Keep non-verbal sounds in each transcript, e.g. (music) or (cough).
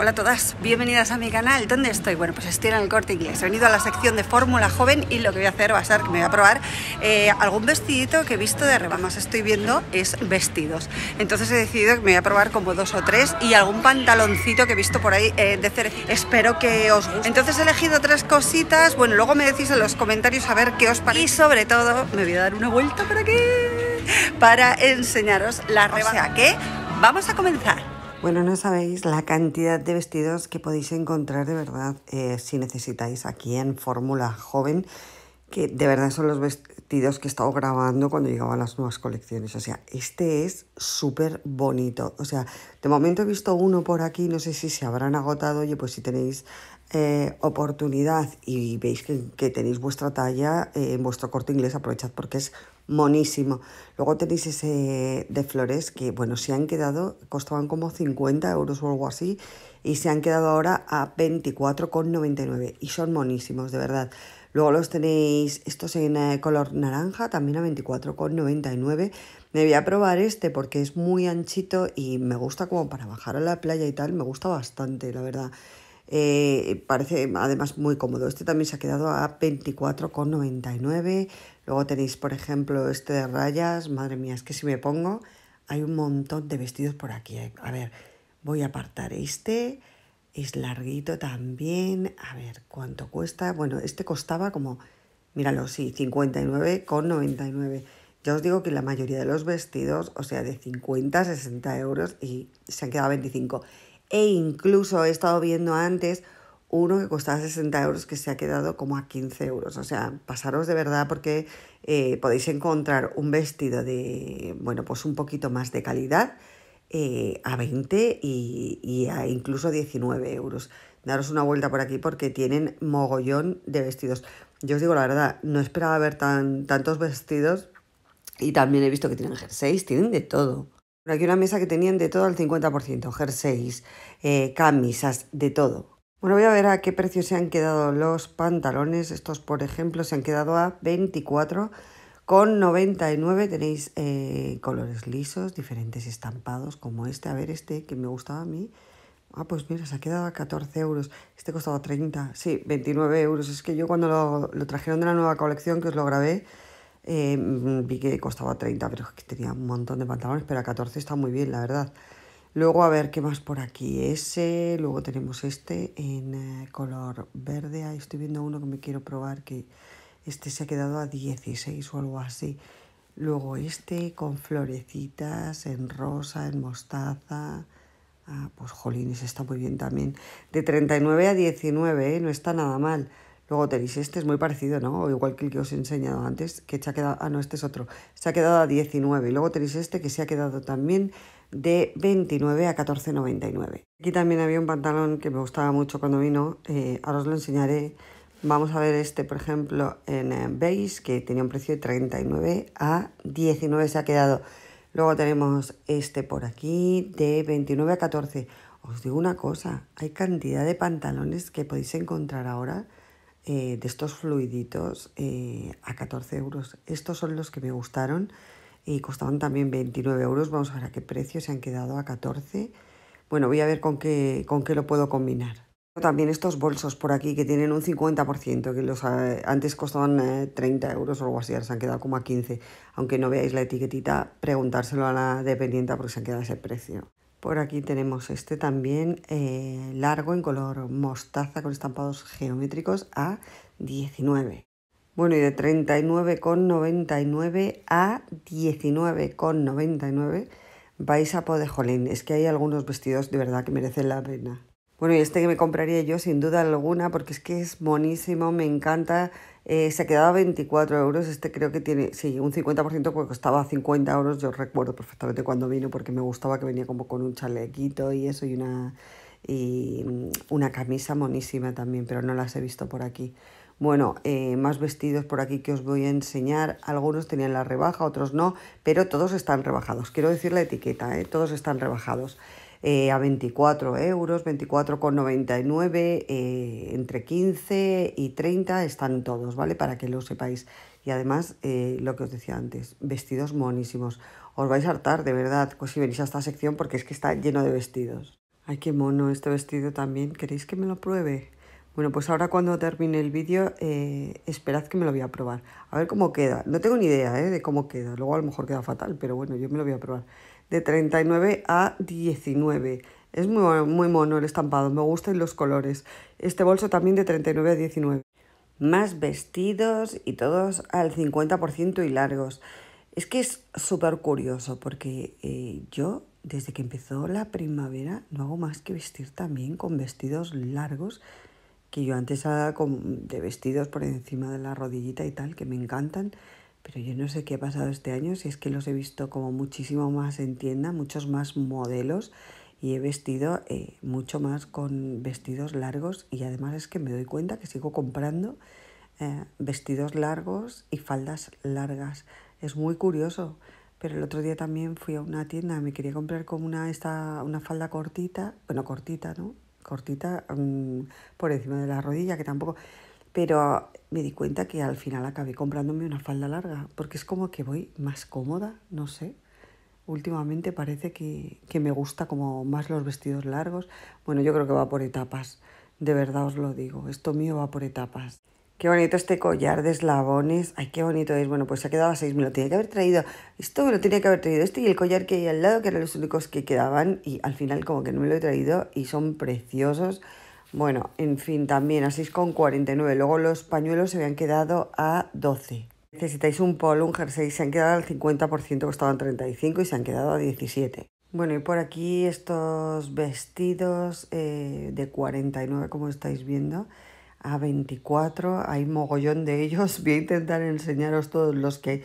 Hola a todas, bienvenidas a mi canal. ¿Dónde estoy? Bueno, pues estoy en el corte inglés. He venido a la sección de fórmula joven y lo que voy a hacer va a ser que me voy a probar eh, algún vestidito que he visto de Más Estoy viendo es vestidos. Entonces he decidido que me voy a probar como dos o tres y algún pantaloncito que he visto por ahí eh, de Espero que os guste. Entonces he elegido tres cositas. Bueno, luego me decís en los comentarios a ver qué os parece. Y sobre todo, me voy a dar una vuelta por aquí para enseñaros la rebaja. O sea que vamos a comenzar. Bueno, no sabéis la cantidad de vestidos que podéis encontrar de verdad eh, si necesitáis aquí en Fórmula Joven que de verdad son los vestidos que he estado grabando cuando llegaban las nuevas colecciones. O sea, este es súper bonito. O sea, de momento he visto uno por aquí, no sé si se habrán agotado. Oye, pues si tenéis eh, oportunidad y veis que, tenéis vuestra talla eh, en vuestro corte inglés, aprovechad porque es monísimo. Luego tenéis ese de flores que, bueno, se han quedado, costaban como 50 euros o algo así, y se han quedado ahora a 24,99 y son monísimos, de verdad. Luego los tenéis estos en eh, color naranja, también a 24,99. Me voy a probar este porque es muy anchito y me gusta como para bajar a la playa y tal, me gusta bastante, la verdad. Eh, parece además muy cómodo. Este también se ha quedado a 24,99. Luego tenéis, por ejemplo, este de rayas. Madre mía, es que si me pongo, hay un montón de vestidos por aquí. Eh. A ver, voy a apartar este. Es larguito también. A ver, ¿cuánto cuesta? Bueno, este costaba como, míralo, sí, 59,99. Ya os digo que la mayoría de los vestidos, o sea, de 50 a 60 euros y se han quedado 25. E incluso he estado viendo antes uno que costaba 60 euros que se ha quedado como a 15 euros. O sea, pasaros de verdad porque eh, podéis encontrar un vestido de, bueno, pues un poquito más de calidad eh, a 20 y, a incluso 19 euros. Daros una vuelta por aquí porque tienen mogollón de vestidos. Yo os digo la verdad, no esperaba ver tan, tantos vestidos y también he visto que tienen jerseys, tienen de todo. Por aquí una mesa que tenían de todo al 50%, jerseys, eh, camisas, de todo. Bueno, voy a ver a qué precio se han quedado los pantalones. Estos, por ejemplo, se han quedado a 24 con 99 tenéis eh, colores lisos, diferentes estampados como este. A ver, este que me gustaba a mí. Ah, pues mira, se ha quedado a 14 euros. Este costaba 30. Sí, 29 euros. Es que yo cuando lo, trajeron de la nueva colección que os lo grabé, eh, mm, vi que costaba 30, pero es que tenía un montón de pantalones, pero a 14 está muy bien, la verdad. Luego, a ver, ¿qué más por aquí? Ese, luego tenemos este en eh, color verde. Ahí estoy viendo uno que me quiero probar que este se ha quedado a 16 o algo así. Luego este con florecitas en rosa, en mostaza. Ah, pues jolines, está muy bien también. De 39 a 19, ¿eh? no está nada mal. Luego tenéis este, es muy parecido, ¿no? igual que el que os he enseñado antes, que se ha quedado... Ah, no, este es otro. Se ha quedado a 19. luego tenéis este que se ha quedado también de 29 a 14,99. Aquí también había un pantalón que me gustaba mucho cuando vino. Eh, ahora os lo enseñaré Vamos a ver este, por ejemplo, en beige, eh, que tenía un precio de 39 a 19 se ha quedado. Luego tenemos este por aquí, de 29 a 14. Os digo una cosa, hay cantidad de pantalones que podéis encontrar ahora eh, de estos fluiditos eh, a 14 euros. Estos son los que me gustaron y costaban también 29 euros. Vamos a ver a qué precio se han quedado a 14. Bueno, voy a ver con con qué lo puedo combinar. También estos bolsos por aquí que tienen un 50%, que los eh, antes costaban 30 eh, euros o algo así, ahora se han quedado como a 15. Aunque no veáis la etiquetita, preguntárselo a la dependiente porque se han quedado ese precio. Por aquí tenemos este también eh, largo en color mostaza con estampados geométricos a 19. Bueno, y de 39,99 a 19,99 vais a jolín, Es que hay algunos vestidos de verdad que merecen la pena. Bueno, y este que me compraría yo sin duda alguna porque es que es monísimo, me encanta. Eh, se a 24 euros, este creo que tiene, sí, un 50% porque costaba 50 euros, yo recuerdo perfectamente cuando vino porque me gustaba que venía como con un chalequito y eso y una, mm, una camisa monísima también, pero no las he visto por aquí. Bueno, eh, más vestidos por aquí que os voy a enseñar. Algunos tenían la rebaja, otros no, pero todos están rebajados. Quiero decir la etiqueta, ¿eh? todos están rebajados. Eh, a 24 euros, 24,99, eh, entre 15 y 30 están todos, ¿vale? Para que lo sepáis. Y además, eh, lo que os decía antes, vestidos monísimos. Os vais a hartar, de verdad, pues si venís a esta sección porque es que está lleno de vestidos. Ay, qué mono este vestido también. ¿Queréis que me lo pruebe? Bueno, pues ahora cuando termine el vídeo, esperad que me lo voy a probar. A ver cómo queda. No tengo ni idea de cómo queda. Luego a lo mejor queda fatal, pero bueno, yo me lo voy a probar de 39 a 19. Es muy, muy mono el estampado, me gustan los colores. Este bolso también de 39 a 19. Más vestidos y todos al 50% y largos. Es que es súper curioso porque eh, yo desde que empezó la primavera no hago más que vestir también con vestidos largos que yo antes hago de vestidos por encima de la rodillita y tal, que me encantan. Pero yo no sé qué ha pasado este año, si es que los he visto como muchísimo más en tienda, muchos más modelos y he vestido eh, mucho más con vestidos largos y además es que me doy cuenta que sigo comprando eh, vestidos largos y faldas largas. Es muy curioso, pero el otro día también fui a una tienda, me quería comprar como una, una falda cortita, bueno, cortita, ¿no? Cortita mm, por encima de la rodilla, que tampoco... Pero me di cuenta que al final acabé comprándome una falda larga, porque es como que voy más cómoda, no sé. Últimamente parece que, que me gusta como más los vestidos largos. Bueno, yo creo que va por etapas, de verdad os lo digo, esto mío va por etapas. Qué bonito este collar de eslabones. Ay, qué bonito es. Bueno, pues se ha quedado a seis, Me lo tenía que haber traído. Esto me lo tenía que haber traído. Este y el collar que hay al lado, que eran los únicos que quedaban. Y al final como que no me lo he traído. Y son preciosos. Bueno, en fin, también así con 49 Luego los pañuelos se habían quedado a 12. Necesitáis un polo, un jersey, se han quedado al 50%, costaban 35 y se han quedado a 17. Bueno, y por aquí estos vestidos eh, de 49, como estáis viendo, a 24. Hay mogollón de ellos. Voy a intentar enseñaros todos los que hay.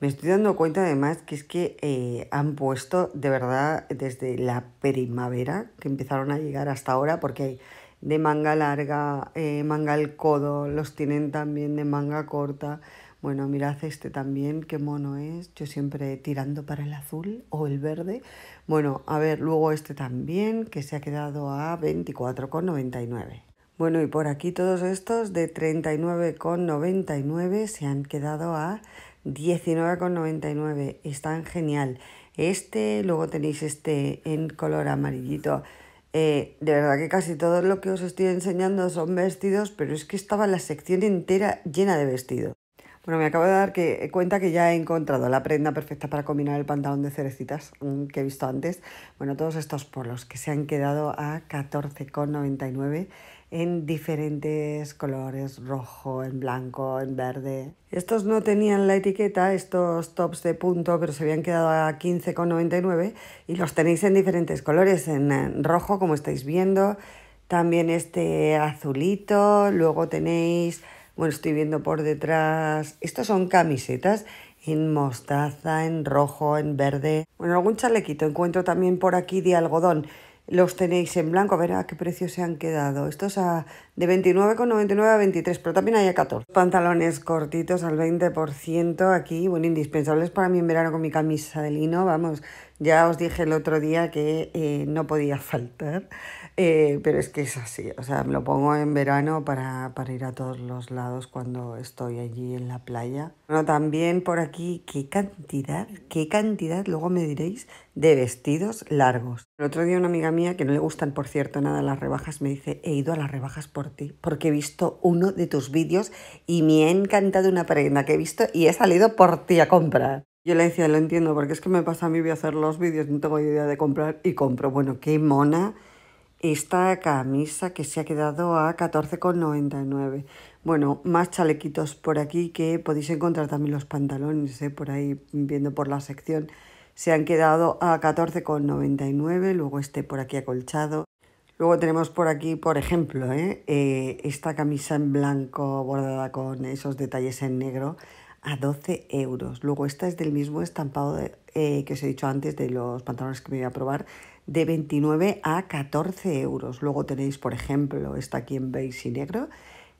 Me estoy dando cuenta además que es que eh, han puesto de verdad desde la primavera que empezaron a llegar hasta ahora porque hay de manga larga, eh, manga al codo, los tienen también de manga corta. Bueno, mirad este también, qué mono es. Yo siempre tirando para el azul o el verde. Bueno, a ver, luego este también, que se ha quedado a 24,99. Bueno, y por aquí todos estos de 39,99 se han quedado a 19,99. Están genial. Este, luego tenéis este en color amarillito eh, de verdad que casi todo lo que os estoy enseñando son vestidos, pero es que estaba la sección entera llena de vestidos. Bueno, me acabo de dar que, eh, cuenta que ya he encontrado la prenda perfecta para combinar el pantalón de cerecitas mm, que he visto antes. Bueno, todos estos polos que se han quedado a 14,99 en diferentes colores, rojo, en blanco, en verde. Estos no tenían la etiqueta, estos tops de punto, pero se habían quedado a 15,99 y los tenéis en diferentes colores, en rojo como estáis viendo, también este azulito, luego tenéis, bueno, estoy viendo por detrás, estos son camisetas en mostaza, en rojo, en verde, bueno, algún chalequito encuentro también por aquí de algodón los tenéis en blanco. A ver a qué precio se han quedado. Estos a, de 29,99 a 23, pero también hay a 14. Pantalones cortitos al 20% aquí. Bueno, indispensables para mí en verano con mi camisa de lino. Vamos, ya os dije el otro día que eh, no podía faltar. Eh, pero es que es así, o sea, lo pongo en verano para, ir a todos los lados cuando estoy allí en la playa. Bueno, también por aquí, qué cantidad, qué cantidad, luego me diréis, de vestidos largos. El otro día una amiga mía, que no le gustan por cierto nada las rebajas, me dice, he ido a las rebajas por ti, porque he visto uno de tus vídeos y me ha encantado una prenda que he visto y he salido por ti a comprar. Yo le decía, lo entiendo, porque es que me pasa a mí, voy a hacer los vídeos, no tengo idea de comprar y compro. Bueno, qué mona esta camisa que se ha quedado a 14,99. Bueno, más chalequitos por aquí que podéis encontrar también los pantalones, eh, por ahí viendo por la sección. Se han quedado a 14,99, luego este por aquí acolchado. Luego tenemos por aquí, por ejemplo, eh, eh, esta camisa en blanco bordada con esos detalles en negro a 12 euros. Luego esta es del mismo estampado eh, que os he dicho antes de los pantalones que me voy a probar, de 29 a 14 euros. Luego tenéis, por ejemplo, esta aquí en beige y negro,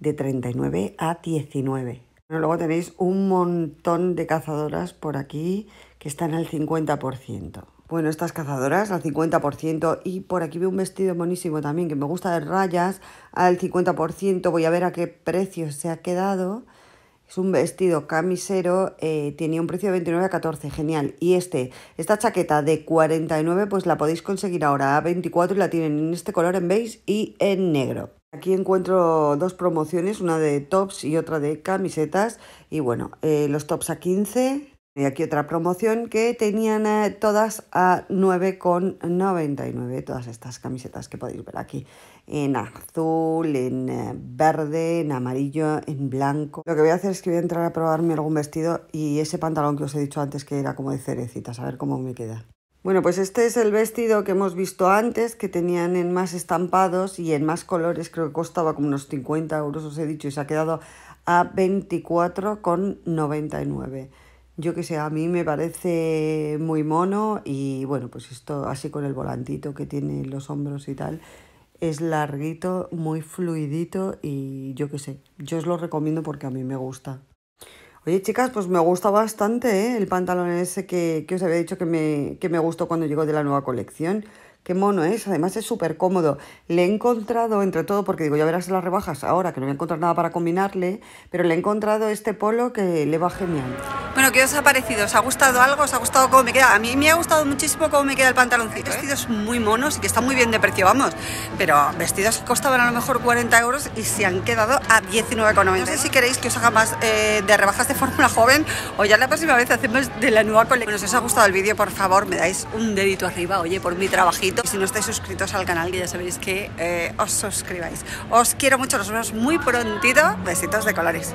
de 39 a 19. Bueno, luego tenéis un montón de cazadoras por aquí que están al 50%. Bueno, estas cazadoras al 50% y por aquí veo un vestido buenísimo también que me gusta de rayas al 50%. Voy a ver a qué precio se ha quedado. Es un vestido camisero, eh, tenía un precio de 29 a 14, genial. Y este, esta chaqueta de 49, pues la podéis conseguir ahora a 24 y la tienen en este color, en beige y en negro. Aquí encuentro dos promociones, una de tops y otra de camisetas. Y bueno, eh, los tops a 15, y aquí otra promoción que tenían eh, todas a 9,99, todas estas camisetas que podéis ver aquí, en azul, en eh, verde, en amarillo, en blanco. Lo que voy a hacer es que voy a entrar a probarme algún vestido y ese pantalón que os he dicho antes que era como de cerecitas, a ver cómo me queda. Bueno, pues este es el vestido que hemos visto antes, que tenían en más estampados y en más colores, creo que costaba como unos 50 euros, os he dicho, y se ha quedado a 24,99 yo que sé, a mí me parece muy mono y bueno, pues esto así con el volantito que tiene los hombros y tal, es larguito, muy fluidito y yo que sé, yo os lo recomiendo porque a mí me gusta. Oye chicas, pues me gusta bastante ¿eh? el pantalón ese que, os había dicho que me, que me gustó cuando llegó de la nueva colección. Qué mono es, además es súper cómodo. Le he encontrado, entre todo, porque digo, ya verás las rebajas ahora, que no voy a encontrar nada para combinarle, pero le he encontrado este polo que le va genial. Bueno, ¿qué os ha parecido? ¿Os ha gustado algo? ¿Os ha gustado cómo me queda? A mí me ha gustado muchísimo cómo me queda el pantaloncito. vestidos muy monos y que están muy bien de precio, vamos. Pero vestidos que costaban a lo mejor 40 euros y se han quedado a 19,90. No sé si queréis que os haga más eh, de rebajas de fórmula (laughs) joven o ya la próxima vez hacemos de la nueva colección. Bueno, si os ha gustado el vídeo, por favor, me dais un dedito arriba, oye, por mi trabajito si no estáis suscritos al canal, ya sabéis que eh, os suscribáis. Os quiero mucho, nos vemos muy prontito. Besitos de colores.